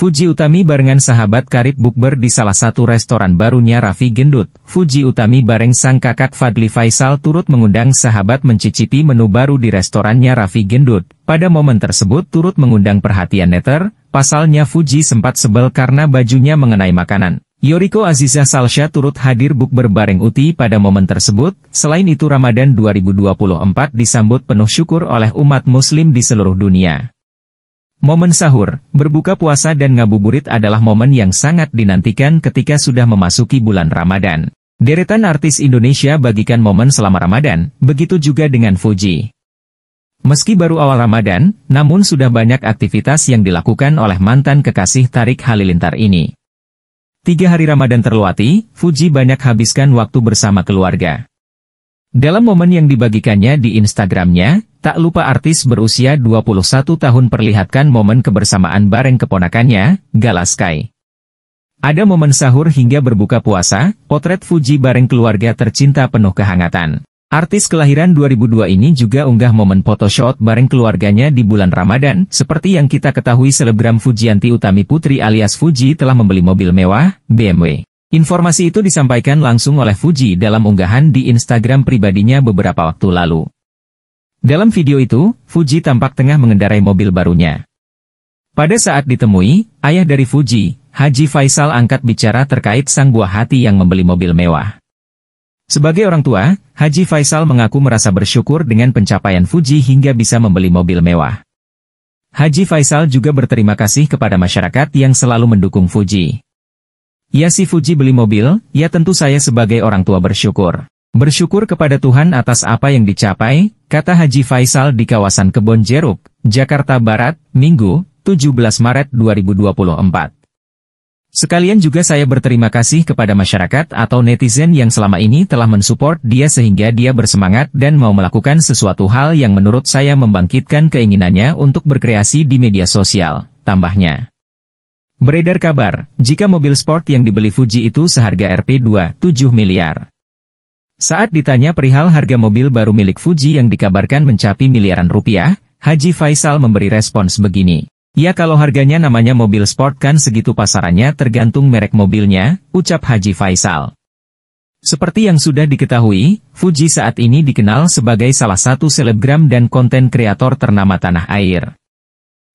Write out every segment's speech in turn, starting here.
Fuji Utami barengan sahabat karib bukber di salah satu restoran barunya Raffi Gendut. Fuji Utami bareng sang kakak Fadli Faisal turut mengundang sahabat mencicipi menu baru di restorannya Raffi Gendut. Pada momen tersebut turut mengundang perhatian netter, pasalnya Fuji sempat sebel karena bajunya mengenai makanan. Yoriko Aziza Salsha turut hadir bukber bareng Uti pada momen tersebut, selain itu Ramadan 2024 disambut penuh syukur oleh umat muslim di seluruh dunia. Momen sahur, berbuka puasa dan ngabuburit adalah momen yang sangat dinantikan ketika sudah memasuki bulan Ramadan. Deretan artis Indonesia bagikan momen selama Ramadan, begitu juga dengan Fuji. Meski baru awal Ramadan, namun sudah banyak aktivitas yang dilakukan oleh mantan kekasih Tarik Halilintar ini. Tiga hari Ramadan terluati, Fuji banyak habiskan waktu bersama keluarga. Dalam momen yang dibagikannya di Instagramnya, tak lupa artis berusia 21 tahun perlihatkan momen kebersamaan bareng keponakannya, Gala Sky. Ada momen sahur hingga berbuka puasa, potret Fuji bareng keluarga tercinta penuh kehangatan. Artis kelahiran 2002 ini juga unggah momen photoshoot bareng keluarganya di bulan Ramadan. Seperti yang kita ketahui selebgram Fujianti Utami Putri alias Fuji telah membeli mobil mewah, BMW. Informasi itu disampaikan langsung oleh Fuji dalam unggahan di Instagram pribadinya beberapa waktu lalu. Dalam video itu, Fuji tampak tengah mengendarai mobil barunya. Pada saat ditemui, ayah dari Fuji, Haji Faisal angkat bicara terkait sang buah hati yang membeli mobil mewah. Sebagai orang tua, Haji Faisal mengaku merasa bersyukur dengan pencapaian Fuji hingga bisa membeli mobil mewah. Haji Faisal juga berterima kasih kepada masyarakat yang selalu mendukung Fuji. Ya si Fuji beli mobil, ya tentu saya sebagai orang tua bersyukur. Bersyukur kepada Tuhan atas apa yang dicapai, kata Haji Faisal di kawasan Kebon Jeruk, Jakarta Barat, Minggu, 17 Maret 2024. Sekalian juga saya berterima kasih kepada masyarakat atau netizen yang selama ini telah mensupport dia sehingga dia bersemangat dan mau melakukan sesuatu hal yang menurut saya membangkitkan keinginannya untuk berkreasi di media sosial, tambahnya. Beredar kabar, jika mobil sport yang dibeli Fuji itu seharga Rp2,7 miliar. Saat ditanya perihal harga mobil baru milik Fuji yang dikabarkan mencapai miliaran rupiah, Haji Faisal memberi respons begini. Ya kalau harganya namanya mobil sport kan segitu pasarannya tergantung merek mobilnya, ucap Haji Faisal. Seperti yang sudah diketahui, Fuji saat ini dikenal sebagai salah satu selebgram dan konten kreator ternama tanah air.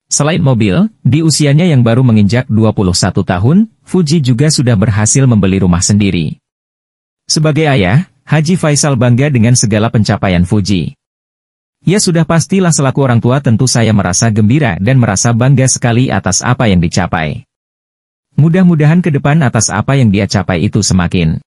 Selain mobil, di usianya yang baru menginjak 21 tahun, Fuji juga sudah berhasil membeli rumah sendiri. Sebagai ayah, Haji Faisal bangga dengan segala pencapaian Fuji. Ya sudah pastilah selaku orang tua tentu saya merasa gembira dan merasa bangga sekali atas apa yang dicapai. Mudah-mudahan ke depan atas apa yang dia capai itu semakin